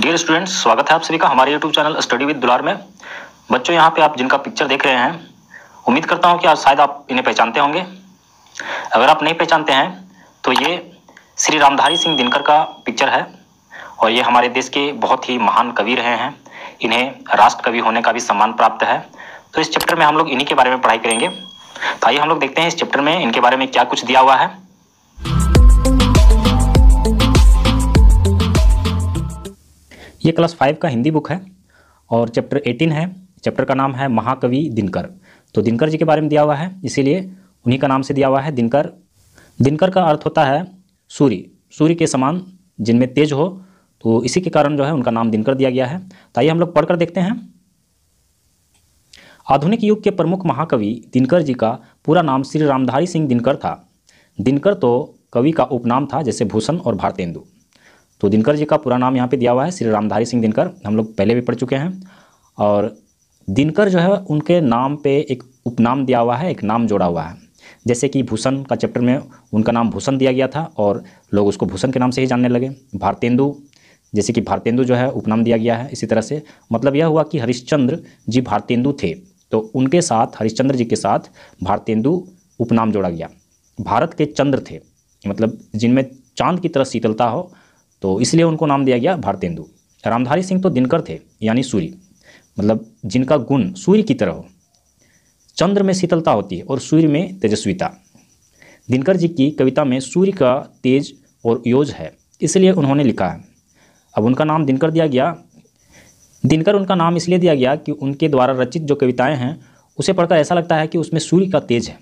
dear students स्वागत है आप सभी का हमारे यूट्यूब चैनल स्टडी विद दुलार में बच्चों यहाँ पे आप जिनका पिक्चर देख रहे हैं उम्मीद करता हूँ कि आज शायद आप इन्हें पहचानते होंगे अगर आप नहीं पहचानते हैं तो ये श्री रामधारी सिंह दिनकर का पिक्चर है और ये हमारे देश के बहुत ही महान कवि रहे हैं इन्हें राष्ट्र कवि होने का भी सम्मान प्राप्त है तो इस चैप्टर में हम लोग इन्हीं के बारे में पढ़ाई करेंगे तो आइए हम लोग देखते हैं इस चैप्टर में इनके बारे में क्या कुछ दिया हुआ है ये क्लास फाइव का हिंदी बुक है और चैप्टर एटीन है चैप्टर का नाम है महाकवि दिनकर तो दिनकर जी के बारे में दिया हुआ है इसीलिए उन्हीं का नाम से दिया हुआ है दिनकर दिनकर का अर्थ होता है सूर्य सूर्य के समान जिनमें तेज हो तो इसी के कारण जो है उनका नाम दिनकर दिया गया है तो आइए हम लोग पढ़कर देखते हैं आधुनिक युग के प्रमुख महाकवि दिनकर जी का पूरा नाम श्री रामधारी सिंह दिनकर था दिनकर तो कवि का उपनाम था जैसे भूषण और भारतेंदु तो दिनकर जी का पूरा नाम यहाँ पे दिया हुआ है श्री रामधारी सिंह दिनकर हम लोग पहले भी पढ़ चुके हैं और दिनकर जो है उनके नाम पे एक उपनाम दिया हुआ है एक नाम जोड़ा हुआ है जैसे कि भूषण का चैप्टर में उनका नाम भूषण दिया गया था और लोग उसको भूषण के नाम से ही जानने लगे भारतेंदु जैसे कि भारतेंदु जो है उपनाम दिया गया है इसी तरह से मतलब यह हुआ कि हरिश्चंद्र जी भारतेंदु थे तो उनके साथ हरिश्चंद्र जी के साथ भारतेंदु उपनाम जोड़ा गया भारत के चंद्र थे मतलब जिनमें चांद की तरह शीतलता हो तो इसलिए उनको नाम दिया गया भारतेंदु रामधारी सिंह तो दिनकर थे यानी सूर्य मतलब जिनका गुण सूर्य की तरह हो चंद्र में शीतलता होती है और सूर्य में तेजस्विता दिनकर जी की कविता में सूर्य का तेज और योज है इसलिए उन्होंने लिखा है अब उनका नाम दिनकर दिया गया दिनकर उनका नाम इसलिए दिया गया कि उनके द्वारा रचित जो कविताएं हैं उसे पढ़कर ऐसा लगता है कि उसमें सूर्य का तेज है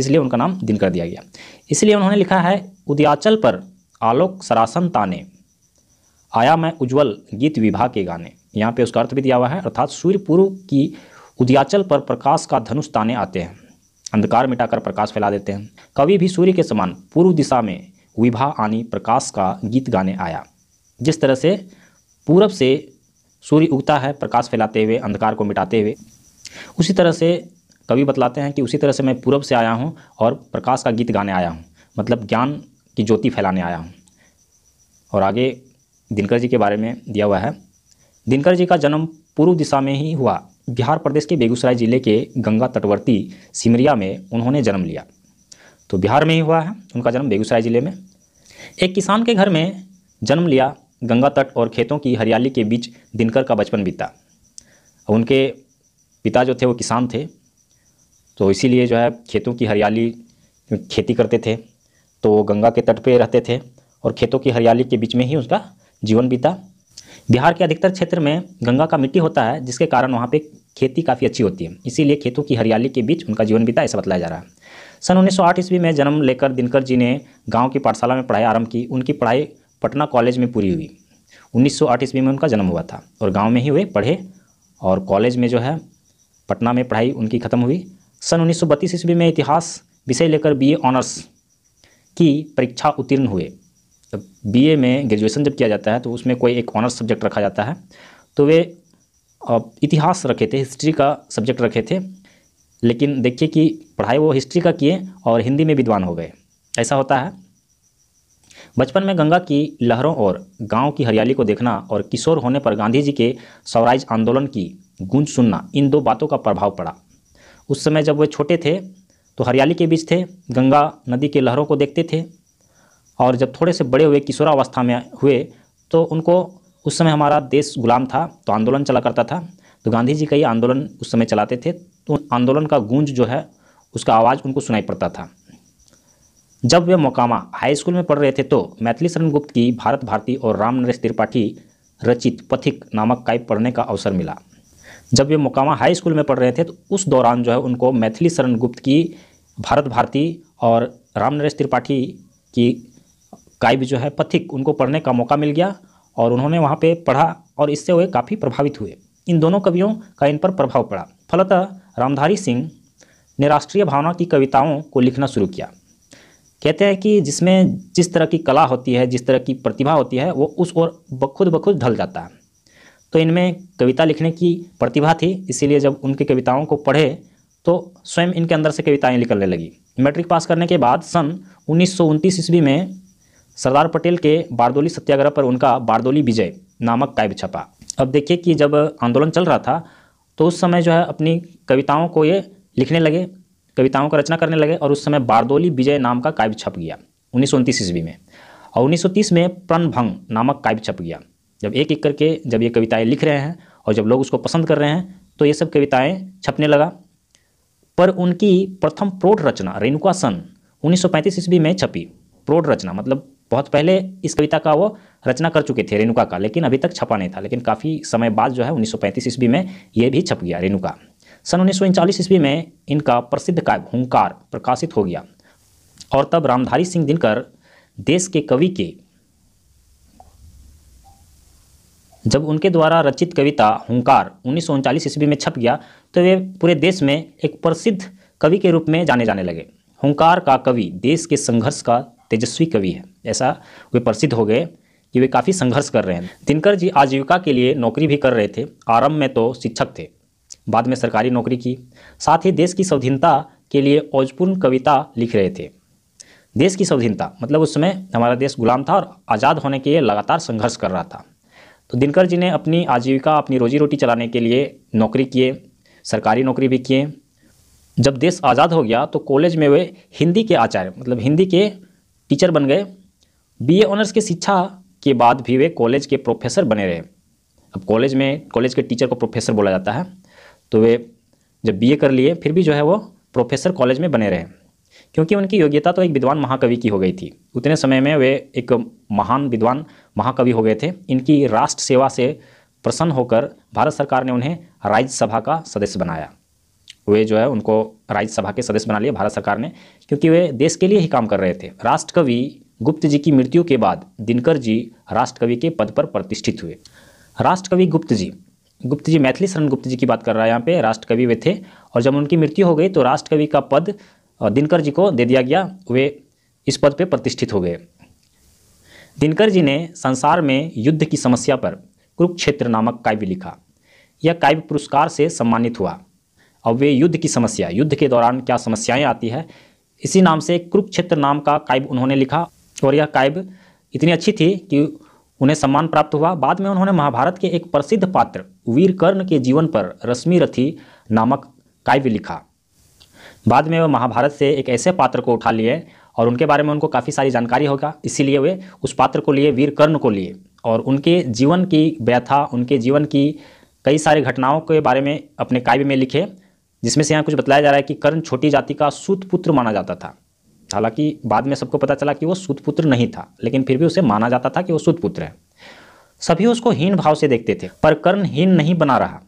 इसलिए उनका नाम दिनकर दिया गया इसलिए उन्होंने लिखा है उदयाचल पर आलोक सरासन ताने आया मैं उज्जवल गीत विभा के गाने यहाँ पे उसका अर्थ भी दिया हुआ है अर्थात सूर्य पूर्व की उदयाचल पर प्रकाश का धनुष ताने आते हैं अंधकार मिटाकर प्रकाश फैला देते हैं कवि भी सूर्य के समान पूर्व दिशा में विभा आनी प्रकाश का गीत गाने आया जिस तरह से पूरब से सूर्य उगता है प्रकाश फैलाते हुए अंधकार को मिटाते हुए उसी तरह से कवि बतलाते हैं कि उसी तरह से मैं पूरब से आया हूँ और प्रकाश का गीत गाने आया हूँ मतलब ज्ञान की ज्योति फैलाने आया हूँ और आगे दिनकर जी के बारे में दिया हुआ है दिनकर जी का जन्म पूर्व दिशा में ही हुआ बिहार प्रदेश के बेगूसराय जिले के गंगा तटवर्ती सिमरिया में उन्होंने जन्म लिया तो बिहार में ही हुआ है उनका जन्म बेगूसराय ज़िले में एक किसान के घर में जन्म लिया गंगा तट और खेतों की हरियाली के बीच दिनकर का बचपन बीता उनके पिता जो थे वो किसान थे तो इसीलिए जो है खेतों की हरियाली खेती करते थे तो वो गंगा के तट पे रहते थे और खेतों की हरियाली के बीच में ही उसका जीवन बीता बिहार के अधिकतर क्षेत्र में गंगा का मिट्टी होता है जिसके कारण वहाँ पे खेती काफ़ी अच्छी होती है इसीलिए खेतों की हरियाली के बीच उनका जीवन बीता ऐसा बतलाया जा रहा है सन 1908 ईस्वी में जन्म लेकर दिनकर जी ने गांव की पाठशाला में पढ़ाई आरंभ की उनकी पढ़ाई पटना कॉलेज में पूरी हुई 1908 ईस्वी में उनका जन्म हुआ था और गाँव में ही हुए पढ़े और कॉलेज में जो है पटना में पढ़ाई उनकी ख़त्म हुई सन उन्नीस ईस्वी में इतिहास विषय लेकर बी ऑनर्स की परीक्षा उत्तीर्ण हुए जब बी में ग्रेजुएशन जब किया जाता है तो उसमें कोई एक ऑनर्स सब्जेक्ट रखा जाता है तो वे इतिहास रखे थे हिस्ट्री का सब्जेक्ट रखे थे लेकिन देखिए कि पढ़ाई वो हिस्ट्री का किए और हिंदी में विद्वान हो गए ऐसा होता है बचपन में गंगा की लहरों और गांव की हरियाली को देखना और किशोर होने पर गांधी जी के स्वराज आंदोलन की गूंज सुनना इन दो बातों का प्रभाव पड़ा उस समय जब वे छोटे थे तो हरियाली के बीच थे गंगा नदी के लहरों को देखते थे और जब थोड़े से बड़े हुए किशोरावस्था में हुए तो उनको उस समय हमारा देश गुलाम था तो आंदोलन चला करता था तो गांधी जी कई आंदोलन उस समय चलाते थे तो आंदोलन का गूंज जो है उसका आवाज़ उनको सुनाई पड़ता था जब वे मोकामा हाई स्कूल में पढ़ रहे थे तो मैथिली शरण गुप्त की भारत भारती और राम नरेश त्रिपाठी रचित पथिक नामक काव्य पढ़ने का अवसर मिला जब वे मोकामा हाई स्कूल में पढ़ रहे थे तो उस दौरान जो है उनको मैथिली शरण गुप्त की भारत भारती और राम नरेश त्रिपाठी की काव्य जो है पथिक उनको पढ़ने का मौका मिल गया और उन्होंने वहाँ पे पढ़ा और इससे वे काफ़ी प्रभावित हुए इन दोनों कवियों का इन पर प्रभाव पड़ा फलतः रामधारी सिंह ने राष्ट्रीय भावना की कविताओं को लिखना शुरू किया कहते हैं कि जिसमें जिस तरह की कला होती है जिस तरह की प्रतिभा होती है वो उस ओर बखुद बखुद ढल जाता है तो इनमें कविता लिखने की प्रतिभा थी इसीलिए जब उनकी कविताओं को पढ़े तो स्वयं इनके अंदर से कविताएं निकलने लगी मैट्रिक पास करने के बाद सन उन्नीस ईस्वी में सरदार पटेल के बारदोली सत्याग्रह पर उनका बारदोली विजय नामक काव्य छपा अब देखिए कि जब आंदोलन चल रहा था तो उस समय जो है अपनी कविताओं को ये लिखने लगे कविताओं का रचना करने लगे और उस समय बारदोली विजय नाम का काव्य छप गया उन्नीस ईस्वी में और उन्नीस में प्रणभंग नामक काव्य छप गया जब एक एक करके जब ये कविताएं लिख रहे हैं और जब लोग उसको पसंद कर रहे हैं तो ये सब कविताएं छपने लगा पर उनकी प्रथम प्रोट रचना रेणुका सन उन्नीस ईस्वी में छपी प्रोट रचना मतलब बहुत पहले इस कविता का वो रचना कर चुके थे रेणुका का लेकिन अभी तक छपा नहीं था लेकिन काफ़ी समय बाद जो है उन्नीस ईस्वी में ये भी छप गया रेणुका सन उन्नीस ईस्वी में इनका प्रसिद्ध काव्य हुंकार प्रकाशित हो गया और तब रामधारी सिंह दिनकर देश के कवि के जब उनके द्वारा रचित कविता हुंकार उन्नीस ईस्वी में छप गया तो वे पूरे देश में एक प्रसिद्ध कवि के रूप में जाने जाने लगे हुंकार का कवि देश के संघर्ष का तेजस्वी कवि है ऐसा वे प्रसिद्ध हो गए कि वे काफ़ी संघर्ष कर रहे हैं दिनकर जी आजीविका के लिए नौकरी भी कर रहे थे आरंभ में तो शिक्षक थे बाद में सरकारी नौकरी की साथ ही देश की स्वाधीनता के लिए औजपूर्ण कविता लिख रहे थे देश की स्वाधीनता मतलब उस समय हमारा देश गुलाम था और आज़ाद होने के लिए लगातार संघर्ष कर रहा था तो दिनकर जी ने अपनी आजीविका अपनी रोजी रोटी चलाने के लिए नौकरी किए सरकारी नौकरी भी किए जब देश आज़ाद हो गया तो कॉलेज में वे हिंदी के आचार्य मतलब हिंदी के टीचर बन गए बीए ऑनर्स की शिक्षा के बाद भी वे कॉलेज के प्रोफेसर बने रहे अब कॉलेज में कॉलेज के टीचर को प्रोफेसर बोला जाता है तो वे जब बीए कर लिए फिर भी जो है वो प्रोफेसर कॉलेज में बने रहे क्योंकि उनकी योग्यता तो एक विद्वान महाकवि की हो गई थी उतने समय में वे एक महान विद्वान महाकवि हो गए थे इनकी राष्ट्र सेवा से प्रसन्न होकर भारत सरकार ने उन्हें राज्यसभा का सदस्य बनाया वे जो है उनको राज्यसभा के सदस्य बना लिए भारत सरकार ने क्योंकि वे देश के लिए ही काम कर रहे थे राष्ट्रकवि गुप्त जी की मृत्यु के बाद दिनकर जी राष्ट्रकवि के पद पर प्रतिष्ठित हुए राष्ट्रकवि गुप्त जी गुप्त जी मैथिली शरण गुप्त जी की बात कर रहा है यहाँ पे राष्ट्रकवि वे थे और जब उनकी मृत्यु हो गई तो राष्ट्रकवि का पद दिनकर जी को दे दिया गया वे इस पद पर प्रतिष्ठित हो गए दिनकर जी ने संसार में युद्ध की समस्या पर कुरुक्षेत्र नामक काव्य लिखा यह काव्य पुरस्कार से सम्मानित हुआ अब वे युद्ध की समस्या युद्ध के दौरान क्या समस्याएं आती है इसी नाम से कुरुक्षेत्र नाम का काव्य उन्होंने लिखा और यह काव्य इतनी अच्छी थी कि उन्हें सम्मान प्राप्त हुआ बाद में उन्होंने महाभारत के एक प्रसिद्ध पात्र वीर कर्ण के जीवन पर रश्मि रथी नामक काव्य लिखा बाद में वो महाभारत से एक ऐसे पात्र को उठा लिए और उनके बारे में उनको काफ़ी सारी जानकारी होगा इसीलिए वे उस पात्र को लिए वीर कर्ण को लिए और उनके जीवन की व्यथा उनके जीवन की कई सारी घटनाओं के बारे में अपने काव्य में लिखे जिसमें से यहाँ कुछ बताया जा रहा है कि कर्ण छोटी जाति का सूतपुत्र माना जाता था हालांकि बाद में सबको पता चला कि वो सूतपुत्र नहीं था लेकिन फिर भी उसे माना जाता था कि वो सूतपुत्र है सभी उसको हीन भाव से देखते थे पर कर्ण हीन नहीं बना रहा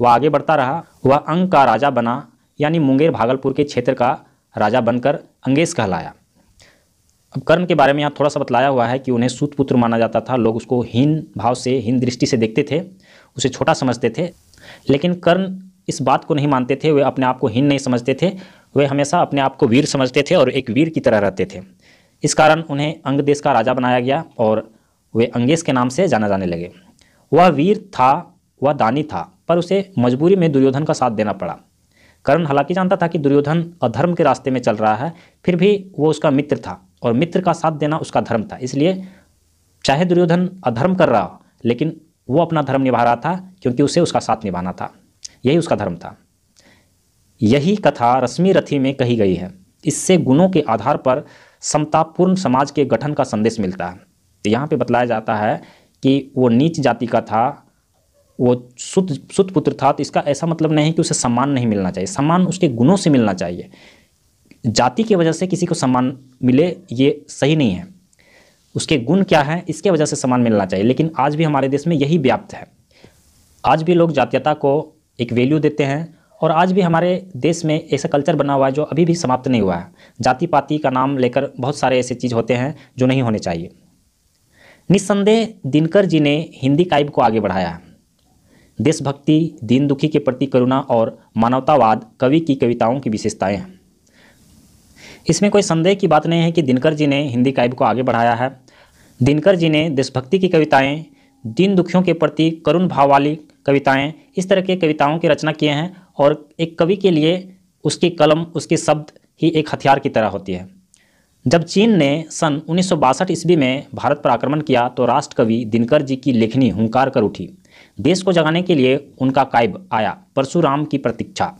वह आगे बढ़ता रहा वह अंग का राजा बना यानी मुंगेर भागलपुर के क्षेत्र का राजा बनकर अंगेश कहलाया अब कर्ण के बारे में यहाँ थोड़ा सा बतलाया हुआ है कि उन्हें सूतपुत्र माना जाता था लोग उसको हीन भाव से हीन दृष्टि से देखते थे उसे छोटा समझते थे लेकिन कर्ण इस बात को नहीं मानते थे वे अपने आप को हीन नहीं समझते थे वे हमेशा अपने आप को वीर समझते थे और एक वीर की तरह रहते थे इस कारण उन्हें अंग देश का राजा बनाया गया और वे अंगेश के नाम से जाना जाने लगे वह वीर था वह दानी था पर उसे मजबूरी में दुर्योधन का साथ देना पड़ा कर्ण हालांकि जानता था कि दुर्योधन अधर्म के रास्ते में चल रहा है फिर भी वो उसका मित्र था और मित्र का साथ देना उसका धर्म था इसलिए चाहे दुर्योधन अधर्म कर रहा हो लेकिन वो अपना धर्म निभा रहा था क्योंकि उसे उसका साथ निभाना था यही उसका धर्म था यही कथा रश्मि रथी में कही गई है इससे गुणों के आधार पर समतापूर्ण समाज के गठन का संदेश मिलता है तो यहाँ पे बतलाया जाता है कि वो नीच जाति का था वो सुत सुत पुत्र था तो इसका ऐसा मतलब नहीं है कि उसे सम्मान नहीं मिलना चाहिए सम्मान उसके गुणों से मिलना चाहिए जाति की वजह से किसी को सम्मान मिले ये सही नहीं है उसके गुण क्या हैं इसके वजह से सम्मान मिलना चाहिए लेकिन आज भी हमारे देश में यही व्याप्त है आज भी लोग जातीयता को एक वैल्यू देते हैं और आज भी हमारे देश में ऐसा कल्चर बना हुआ है जो अभी भी समाप्त नहीं हुआ है जाति पाति का नाम लेकर बहुत सारे ऐसे चीज़ होते हैं जो नहीं होने चाहिए निस्संदेह दिनकर जी ने हिंदी काइब को आगे बढ़ाया है देशभक्ति दीन दुखी के प्रति करुणा और मानवतावाद कवि की कविताओं की विशेषताएं हैं इसमें कोई संदेह की बात नहीं है कि दिनकर जी ने हिंदी काव्य को आगे बढ़ाया है दिनकर जी ने देशभक्ति की कविताएं दीन दुखियों के प्रति करुण भाव वाली कविताएं इस तरह के कविताओं की रचना किए हैं और एक कवि के लिए उसकी कलम उसके शब्द ही एक हथियार की तरह होती है जब चीन ने सन उन्नीस ईस्वी में भारत पर आक्रमण किया तो राष्ट्रकवि दिनकर जी की लेखनी हंकार कर उठी देश को जगाने के लिए उनका कायब आया परशुराम की प्रतीक्षा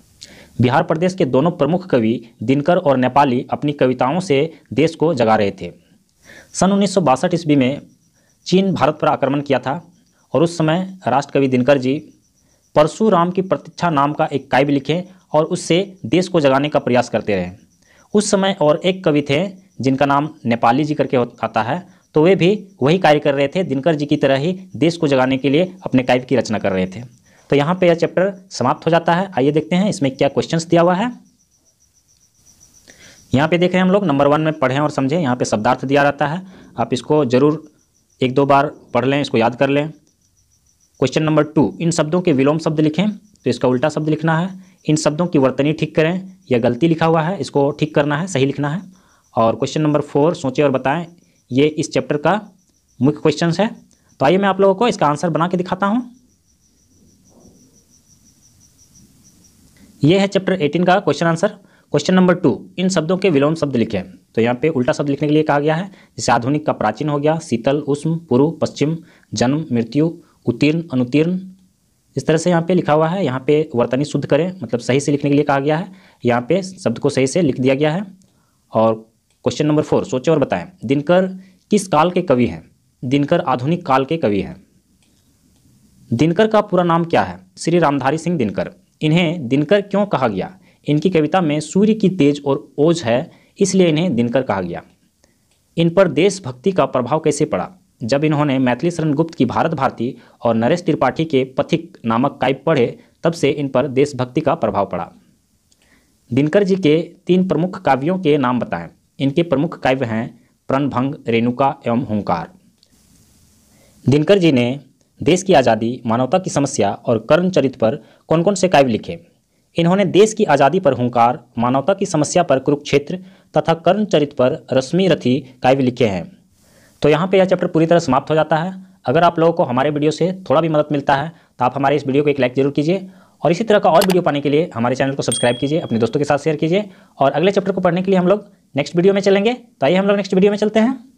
बिहार प्रदेश के दोनों प्रमुख कवि दिनकर और नेपाली अपनी कविताओं से देश को जगा रहे थे सन उन्नीस ईस्वी में चीन भारत पर आक्रमण किया था और उस समय राष्ट्रकवि दिनकर जी परशुराम की प्रतीक्षा नाम का एक काव्य लिखे और उससे देश को जगाने का प्रयास करते रहे उस समय और एक कवि थे जिनका नाम नेपाली जी करके आता है तो वे भी वही कार्य कर रहे थे दिनकर जी की तरह ही देश को जगाने के लिए अपने काव्य की रचना कर रहे थे तो यहाँ पे यह चैप्टर समाप्त हो जाता है आइए देखते हैं इसमें क्या क्वेश्चंस दिया हुआ है यहाँ पे देख रहे हैं हम लोग नंबर वन में पढ़ें और समझें यहाँ पे शब्दार्थ दिया रहता है आप इसको जरूर एक दो बार पढ़ लें इसको याद कर लें क्वेश्चन नंबर टू इन शब्दों के विलोम शब्द लिखें तो इसका उल्टा शब्द लिखना है इन शब्दों की वर्तनी ठीक करें या गलती लिखा हुआ है इसको ठीक करना है सही लिखना है और क्वेश्चन नंबर फोर सोचें और बताएं ये इस चैप्टर का मुख्य क्वेश्चन है तो आइए मैं आप लोगों को इसका आंसर बना के दिखाता हूँ यह है चैप्टर 18 का question answer question number two इन शब्दों के विलोम शब्द लिखें तो यहाँ पे उल्टा शब्द लिखने के लिए कहा गया है जैसे आधुनिक का प्राचीन हो गया शीतल उष्म पूर्व पश्चिम जन्म मृत्यु उत्तीर्ण अनुतीर्ण इस तरह से यहाँ पे लिखा हुआ है यहाँ पे वर्तनी शुद्ध करें मतलब सही से लिखने के लिए कहा गया है यहाँ पे शब्द को सही से लिख दिया गया है और क्वेश्चन नंबर फोर सोचें और बताएं दिनकर किस काल के कवि हैं दिनकर आधुनिक काल के कवि हैं दिनकर का पूरा नाम क्या है श्री रामधारी सिंह दिनकर इन्हें दिनकर क्यों कहा गया इनकी कविता में सूर्य की तेज और ओज है इसलिए इन्हें दिनकर कहा गया इन पर देशभक्ति का प्रभाव कैसे पड़ा जब इन्होंने मैथिली शरण गुप्त की भारत भारती और नरेश त्रिपाठी के पथिक नामक काव्य पढ़े तब से इन पर देशभक्ति का प्रभाव पड़ा दिनकर जी के तीन प्रमुख काव्यों के नाम बताएं इनके प्रमुख काव्य हैं प्रणभंग रेणुका एवं हुंकार दिनकर जी ने देश की आज़ादी मानवता की समस्या और कर्मचरित पर कौन कौन से काव्य लिखे इन्होंने देश की आज़ादी पर हुंकार मानवता की समस्या पर कुरुक्षेत्र तथा कर्मचरित पर रश्मि रथी काव्य लिखे हैं तो यहाँ पे यह चैप्टर पूरी तरह समाप्त हो जाता है अगर आप लोगों को हमारे वीडियो से थोड़ा भी मदद मिलता है तो आप हमारे इस वीडियो को एक लाइक जरूर कीजिए और इसी तरह का और वीडियो पाने के लिए हमारे चैनल को सब्सक्राइब कीजिए अपने दोस्तों के साथ शेयर कीजिए और अगले चैप्टर को पढ़ने के लिए हम लोग नेक्स्ट वीडियो में चलेंगे तो आइए हम लोग नेक्स्ट वीडियो में चलते हैं